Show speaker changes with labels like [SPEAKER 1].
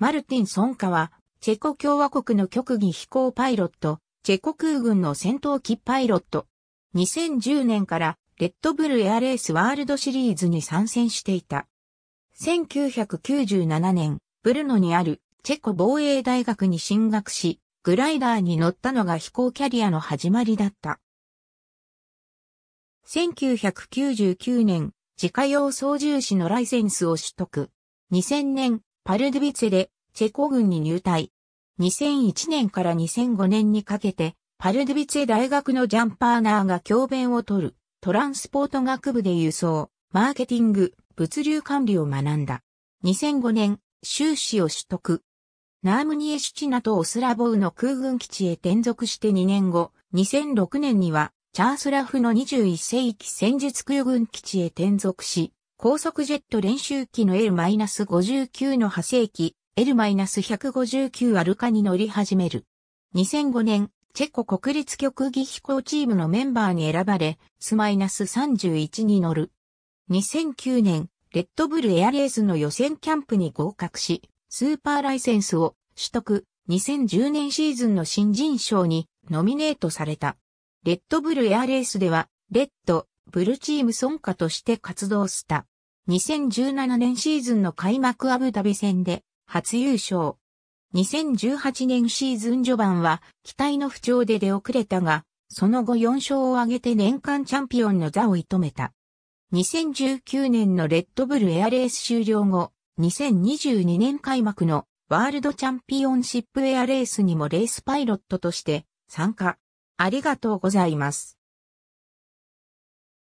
[SPEAKER 1] マルティン・ソンカは、チェコ共和国の極技飛行パイロット、チェコ空軍の戦闘機パイロット。2010年からレッドブルエアレースワールドシリーズに参戦していた。1997年、ブルノにあるチェコ防衛大学に進学し、グライダーに乗ったのが飛行キャリアの始まりだった。1999年、自家用操縦士のライセンスを取得。2000年、パルドゥビツェでチェコ軍に入隊。2001年から2005年にかけて、パルドゥビツェ大学のジャンパーナーが教鞭を取る、トランスポート学部で輸送、マーケティング、物流管理を学んだ。2005年、修士を取得。ナームニエシュチナとオスラボウの空軍基地へ転属して2年後、2006年には、チャースラフの21世紀戦術空軍基地へ転属し、高速ジェット練習機の L-59 の派生機 L-159 アルカに乗り始める。2005年、チェコ国立極技飛行チームのメンバーに選ばれ、S-31 に乗る。2009年、レッドブルエアレースの予選キャンプに合格し、スーパーライセンスを取得、2010年シーズンの新人賞にノミネートされた。レッドブルエアレースでは、レッド、ブルチーム損下として活動した。2017年シーズンの開幕アブダビ戦で初優勝。2018年シーズン序盤は期待の不調で出遅れたが、その後4勝を挙げて年間チャンピオンの座を射止めた。2019年のレッドブルエアレース終了後、2022年開幕のワールドチャンピオンシップエアレースにもレースパイロットとして参加。ありがとうございます。